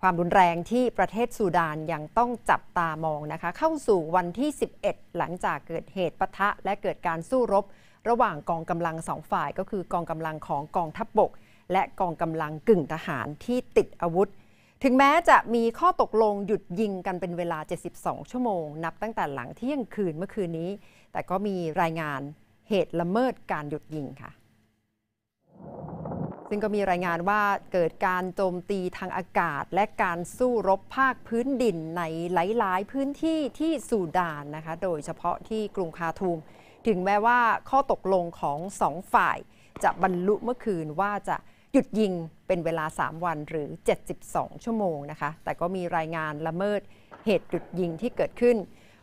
ความรุนแรงที่ประเทศสูดานยังต้องจับตามองนะคะ เข้าสู่วันที่ 11 หลังจากเกิดเหตุปะทะและเกิดการสู้รบ ระหว่างกองกำลังสองฝ่ายก็คือกองกำลังของกองทัพบบกและกองกำลังกึ่งทหารที่ติดอาวุธ ถึงแม้จะมีข้อตกลงหยุดยิงกันเป็นเวลา 72 ชั่วโมงนับตั้งแต่หลังเที่ยงคืนเมื่อคืนนี้ แต่ก็มีรายงานเหตุละเมิดการหยุดยิงค่ะซึ่งก็มีรายงานว่าเกิดการโจมตีทางอากาศ และการสู้รบภาคพื้นดินในหลาย ๆ พื้นที่ที่สูดานนะคะ โดยเฉพาะที่กรุงคาทูม ถึงแม้ว่าข้อตกลงของสองฝ่าย จะบรรลุเมื่อคืนว่าจะหยุดยิงเป็นเวลา 3 วันหรือ 72 ชั่วโมงนะคะ แต่ก็มีรายงานละเมิดเหตุหยุดยิงที่เกิดขึ้น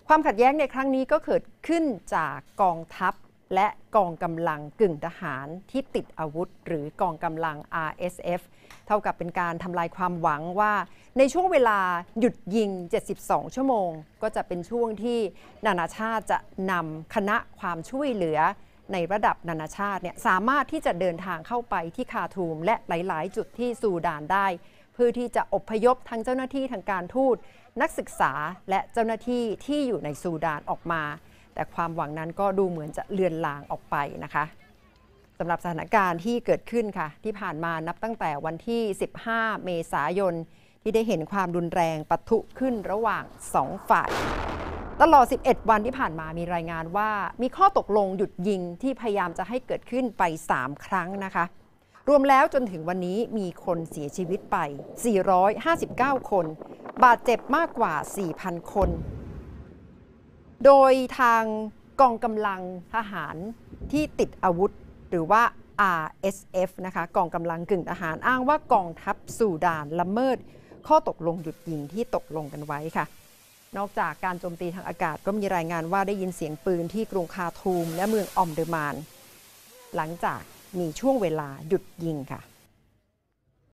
ความขัดแย้งในครั้งนี้ก็เกิดขึ้นจากกองทัพและกองกำลังกึ่งทหารที่ติดอาวุธ หรือกองกำลัง RSF เท่ากับเป็นการทำลายความหวังว่า ในช่วงเวลาหยุดยิง 72 ชั่วโมง ก็จะเป็นช่วงที่นานาชาติจะนำคณะความช่วยเหลือในระดับนานาชาติเนี่ยสามารถที่จะเดินทางเข้าไปที่คาทูม และหลาย ๆ จุดที่ซูดานได้ เพื่อที่จะอบพยพทั้งเจ้าหน้าที่ทางการทูตนักศึกษาและเจ้าหน้าที่ที่อยู่ในซูดานออกมาแต่ความหวังนั้นก็ดูเหมือนจะเลือนลางออกไปนะคะสำหรับสถานการณ์ที่เกิดขึ้นค่ะ ที่ผ่านมานับตั้งแต่วันที่ 15 เมษายน ที่ได้เห็นความรุนแรงปะทุขึ้นระหว่าง 2 ฝ่าย ตลอด 11 วันที่ผ่านมามีรายงานว่า มีข้อตกลงหยุดยิงที่พยายามจะให้เกิดขึ้นไป 3 ครั้งนะคะ รวมแล้วจนถึงวันนี้มีคนเสียชีวิตไป 459 คน บาดเจ็บมากกว่า 4,000 คนโดยทางกองกำลังทหารที่ติดอาวุธหรือว่า RSF นะคะกองกำลังกึ่งทหารอ้างว่ากองทัพสูดาน ละเมิด ข้อตกลงหยุดยิงที่ตกลงกันไว้ค่ะ นอกจากการโจมตีทางอากาศก็มีรายงานว่าได้ยินเสียงปืนที่กรุงคาทูมและเมืองออมเดอร์มาน หลังจากมีช่วงเวลาหยุดยิงค่ะ